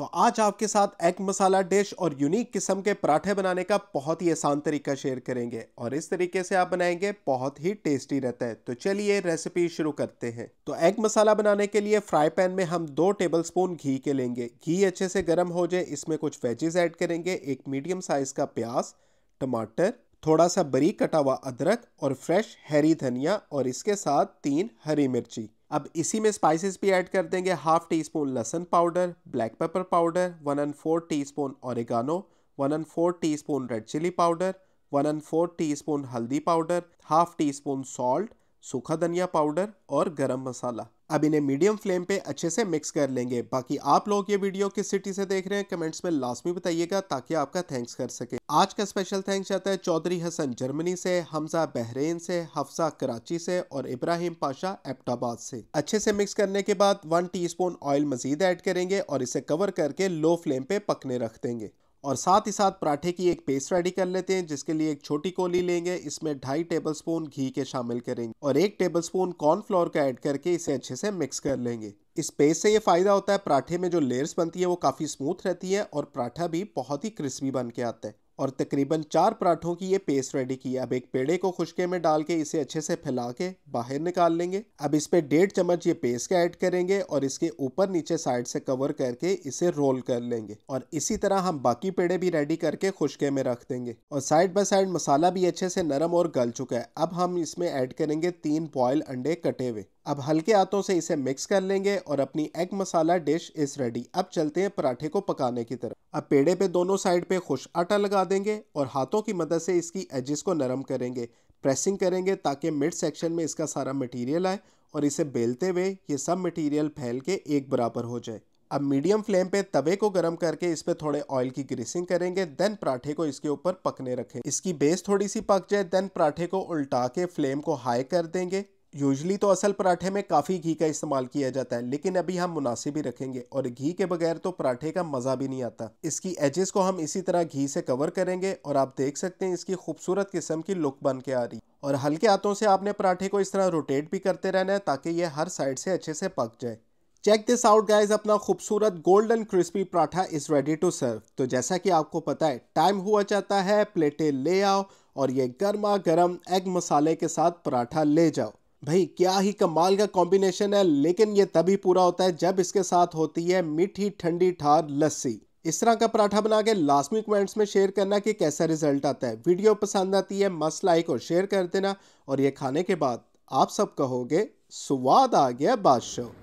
तो आज आपके साथ एग मसाला डिश और यूनिक किस्म के पराठे बनाने का बहुत ही आसान तरीका शेयर करेंगे और इस तरीके से आप बनाएंगे बहुत ही टेस्टी रहता है तो चलिए रेसिपी शुरू करते हैं तो एग मसाला बनाने के लिए फ्राई पैन में हम दो टेबल स्पून घी के लेंगे घी अच्छे से गर्म हो जाए इसमें कुछ वेजेज ऐड करेंगे एक मीडियम साइज का प्याज टमाटर थोड़ा सा बरी कटा हुआ अदरक और फ्रेश हरी धनिया और इसके साथ तीन हरी मिर्ची अब इसी में स्पाइसेस भी ऐड कर देंगे हाफ टी स्पून लहसन powder black pepper powder one and four teaspoon oregano one and four teaspoon red chilli powder one and four teaspoon हल्दी powder half teaspoon salt सूखा धनिया powder और गरम मसाला अब इन्हें medium flame पे अच्छे से मिक्स कर लेंगे बाकी आप लोग ये वीडियो किस सिटी से देख रहे हैं कमेंट्स में लाजमी बताइएगा ताकि आपका थैंक्स कर सके आज का स्पेशल थैंक्स जाता है चौधरी हसन जर्मनी से हमजा बहरेन से हफ्सा कराची से और इब्राहिम पाशा एप्टाबाद से अच्छे से मिक्स करने के बाद वन टी ऑयल मजीद ऐड करेंगे और इसे कवर करके लो फ्लेम पे पकने रख देंगे और साथ ही साथ पराठे की एक पेस्ट रेडी कर लेते हैं जिसके लिए एक छोटी कोली लेंगे इसमें ढाई टेबलस्पून घी के शामिल करेंगे और एक टेबलस्पून कॉर्नफ्लोर का ऐड करके इसे अच्छे से मिक्स कर लेंगे इस पेस्ट से ये फ़ायदा होता है पराठे में जो लेयर्स बनती है वो काफ़ी स्मूथ रहती है और पराठा भी बहुत ही क्रिस्पी बन के आता है और तकरीबन चार पराठों की ये पेस्ट रेडी की अब एक पेड़े को खुशके में डाल के इसे अच्छे से फैला के बाहर निकाल लेंगे अब इस पर डेढ़ चम्मच ये पेस्ट का ऐड करेंगे और इसके ऊपर नीचे साइड से कवर करके इसे रोल कर लेंगे और इसी तरह हम बाकी पेड़े भी रेडी करके खुशके में रख देंगे और साइड बाय साइड मसाला भी अच्छे से नरम और गल चुका है अब हम इसमें ऐड करेंगे तीन बॉयल अंडे कटे हुए अब हल्के हाथों से इसे मिक्स कर लेंगे और अपनी एग मसाला डिश इज रेडी अब चलते हैं पराठे को पकाने की तरफ अब पेड़े पे दोनों साइड पे खुश आटा लगा देंगे और हाथों की मदद से इसकी एजिस को नरम करेंगे प्रेसिंग करेंगे ताकि मिड सेक्शन में इसका सारा मटीरियल आए और इसे बेलते हुए ये सब मटीरियल फैल के एक बराबर हो जाए अब मीडियम फ्लेम पे तवे को गर्म करके इस पे थोड़े ऑयल की ग्रीसिंग करेंगे देन पराठे को इसके ऊपर पकने रखें इसकी बेस थोड़ी सी पक जाए देन पराठे को उल्टा के फ्लेम को हाई कर देंगे यूजली तो असल पराठे में काफ़ी घी का इस्तेमाल किया जाता है लेकिन अभी हम मुनासिब ही रखेंगे और घी के बगैर तो पराठे का मज़ा भी नहीं आता इसकी एजेस को हम इसी तरह घी से कवर करेंगे और आप देख सकते हैं इसकी खूबसूरत किस्म की लुक बन के आ रही और हल्के हाथों से आपने पराठे को इस तरह रोटेट भी करते रहना है ताकि ये हर साइड से अच्छे से पक जाए चेक दिस आउट गाइज अपना खूबसूरत गोल्डन क्रिस्पी पराठा इज़ रेडी टू सर्व तो जैसा कि आपको पता है टाइम हुआ जाता है प्लेटें ले आओ और ये गर्मा गर्म एग मसाले के साथ पराठा ले जाओ भाई क्या ही कमाल का कॉम्बिनेशन है लेकिन ये तभी पूरा होता है जब इसके साथ होती है मीठी ठंडी ठार लस्सी इस तरह का पराठा बना के लास्टमी कमेंट्स में शेयर करना कि कैसा रिजल्ट आता है वीडियो पसंद आती है मस्त लाइक और शेयर कर देना और ये खाने के बाद आप सब कहोगे स्वाद आ गया बादशाह